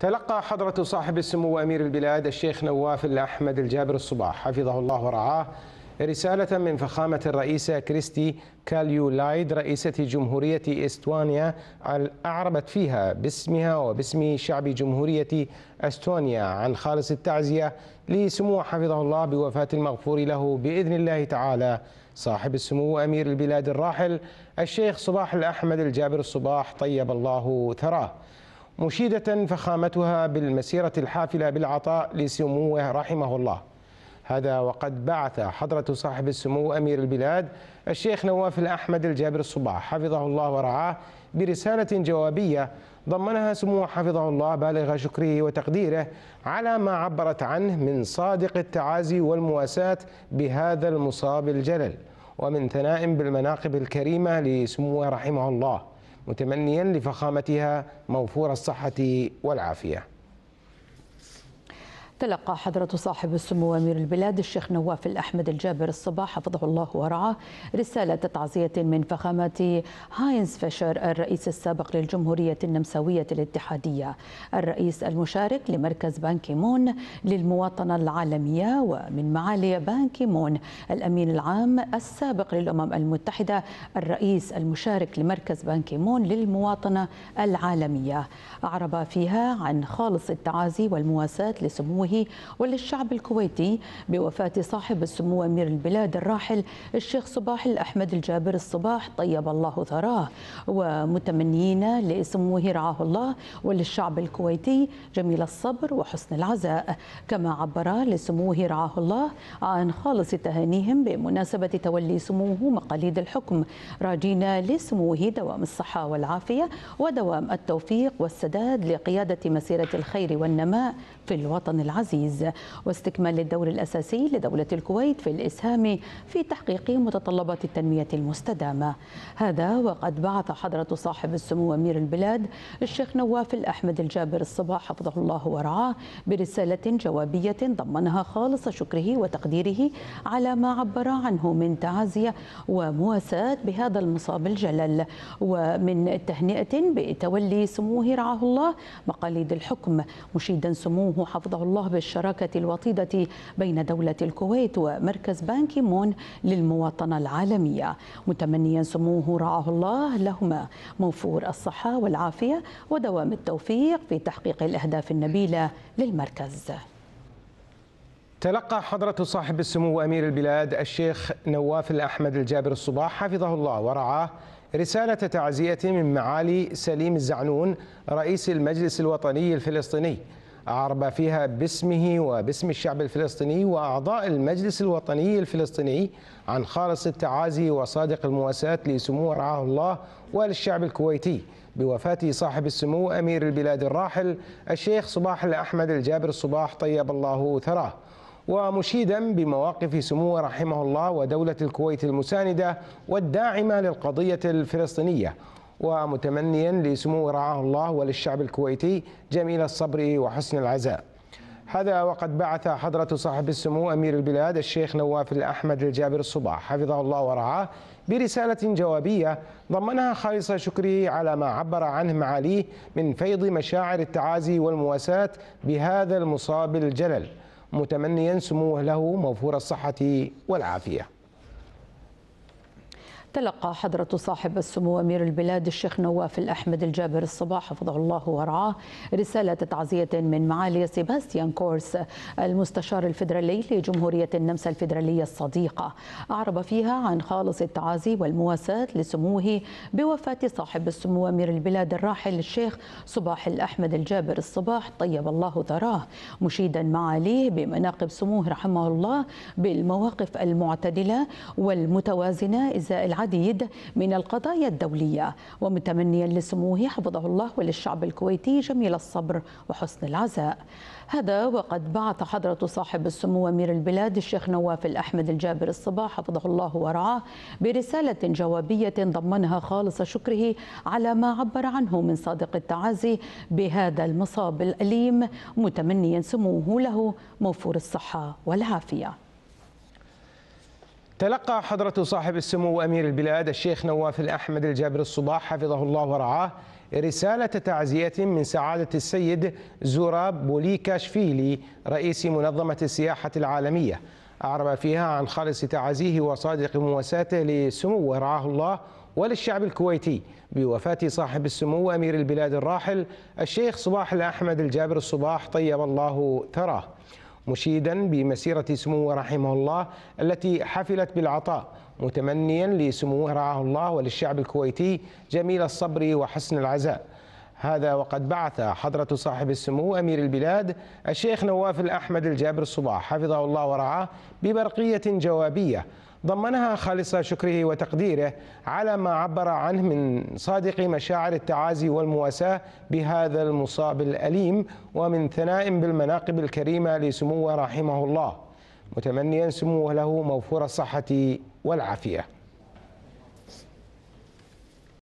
تلقى حضرة صاحب السمو أمير البلاد الشيخ نواف الأحمد الجابر الصباح حفظه الله ورعاه رسالة من فخامة الرئيسة كريستي كاليولايد رئيسة جمهورية استوانيا أعربت فيها باسمها وباسم شعب جمهورية أستونيا عن خالص التعزية لسمو حفظه الله بوفاة المغفور له بإذن الله تعالى صاحب السمو أمير البلاد الراحل الشيخ صباح الأحمد الجابر الصباح طيب الله ثراه مشيدة فخامتها بالمسيرة الحافلة بالعطاء لسموه رحمه الله هذا وقد بعث حضرة صاحب السمو أمير البلاد الشيخ نواف الأحمد الجابر الصباح حفظه الله ورعاه برسالة جوابية ضمنها سموه حفظه الله بالغ شكره وتقديره على ما عبرت عنه من صادق التعازي والمواساة بهذا المصاب الجلل ومن ثناء بالمناقب الكريمة لسموه رحمه الله متمنيا لفخامتها موفور الصحة والعافية تلقى حضرة صاحب السمو أمير البلاد الشيخ نواف الأحمد الجابر الصباح حفظه الله ورعاه رسالة تعزية من فخامة هاينز فيشر الرئيس السابق للجمهورية النمساوية الاتحادية الرئيس المشارك لمركز مون للمواطنة العالمية ومن معالي مون الأمين العام السابق للأمم المتحدة الرئيس المشارك لمركز مون للمواطنة العالمية أعرب فيها عن خالص التعازي والمواساة لسموه وسموه وللشعب الكويتي بوفاة صاحب السمو أمير البلاد الراحل الشيخ صباح الأحمد الجابر الصباح طيب الله ثراه ومتمنيين لسموه رعاه الله وللشعب الكويتي جميل الصبر وحسن العزاء كما عبر لسموه رعاه الله عن خالص تهانيهم بمناسبة تولي سموه مقاليد الحكم راجين لسموه دوام الصحة والعافية ودوام التوفيق والسداد لقيادة مسيرة الخير والنماء في الوطن العربي العزيز واستكمال الدور الأساسي لدولة الكويت في الإسهام في تحقيق متطلبات التنمية المستدامة هذا وقد بعث حضرة صاحب السمو أمير البلاد الشيخ نواف الأحمد الجابر الصباح حفظه الله ورعاه برسالة جوابية ضمنها خالص شكره وتقديره على ما عبر عنه من تعزية ومواساة بهذا المصاب الجلل ومن تهنئة بتولي سموه رعاه الله مقاليد الحكم مشيدا سموه حفظه الله رهب الشراكة الوطيدة بين دولة الكويت ومركز بانك مون للمواطنة العالمية متمنيا سموه رعاه الله لهما موفور الصحة والعافية ودوام التوفيق في تحقيق الأهداف النبيلة للمركز تلقى حضرة صاحب السمو أمير البلاد الشيخ نواف الأحمد الجابر الصباح حفظه الله ورعاه رسالة تعزية من معالي سليم الزعنون رئيس المجلس الوطني الفلسطيني عرب فيها باسمه وباسم الشعب الفلسطيني وأعضاء المجلس الوطني الفلسطيني عن خالص التعازي وصادق المواساة لسمو رعاه الله وللشعب الكويتي بوفاة صاحب السمو أمير البلاد الراحل الشيخ صباح الأحمد الجابر الصباح طيب الله ثراه ومشيدا بمواقف سمو رحمه الله ودولة الكويت المساندة والداعمة للقضية الفلسطينية ومتمنيا لسمو رعاه الله وللشعب الكويتي جميل الصبر وحسن العزاء هذا وقد بعث حضرة صاحب السمو أمير البلاد الشيخ نواف الأحمد الجابر الصباح حفظه الله ورعاه برسالة جوابية ضمنها خالص شكره على ما عبر عنه معاليه من فيض مشاعر التعازي والمواساة بهذا المصاب الجلل متمنيا سموه له موفور الصحة والعافية تلقى حضرة صاحب السمو أمير البلاد الشيخ نواف الأحمد الجابر الصباح حفظه الله ورعاه رسالة تعزية من معالي سيباستيان كورس المستشار الفيدرالي لجمهورية النمسا الفيدرالية الصديقة أعرب فيها عن خالص التعازي والمواساة لسموه بوفاة صاحب السمو أمير البلاد الراحل الشيخ صباح الأحمد الجابر الصباح طيب الله ثراه مشيدا معاليه بمناقب سموه رحمه الله بالمواقف المعتدلة والمتوازنة إزاء العديد من القضايا الدولية ومتمنيا لسموه حفظه الله وللشعب الكويتي جميل الصبر وحسن العزاء هذا وقد بعث حضرة صاحب السمو أمير البلاد الشيخ نواف الأحمد الجابر الصباح حفظه الله ورعاه برسالة جوابية ضمنها خالص شكره على ما عبر عنه من صادق التعازي بهذا المصاب الأليم متمنيا سموه له موفور الصحة والعافية تلقى حضرة صاحب السمو أمير البلاد الشيخ نواف الأحمد الجابر الصباح حفظه الله ورعاه رسالة تعزية من سعادة السيد زوراب بوليكاشفيلي رئيس منظمة السياحة العالمية أعرب فيها عن خالص تعازيه وصادق مواساته لسمو رعاه الله وللشعب الكويتي بوفاة صاحب السمو أمير البلاد الراحل الشيخ صباح الأحمد الجابر الصباح طيب الله ثراه مشيدا بمسيرة سموه رحمه الله التي حفلت بالعطاء متمنيا لسموه رعاه الله وللشعب الكويتي جميل الصبر وحسن العزاء هذا وقد بعث حضرة صاحب السمو أمير البلاد الشيخ نواف الأحمد الجابر الصباح حفظه الله ورعاه ببرقية جوابية ضمنها خالص شكره وتقديره على ما عبر عنه من صادق مشاعر التعازي والمواساة بهذا المصاب الأليم ومن ثناء بالمناقب الكريمة لسموه رحمه الله متمنيا سموه له موفور الصحة والعافية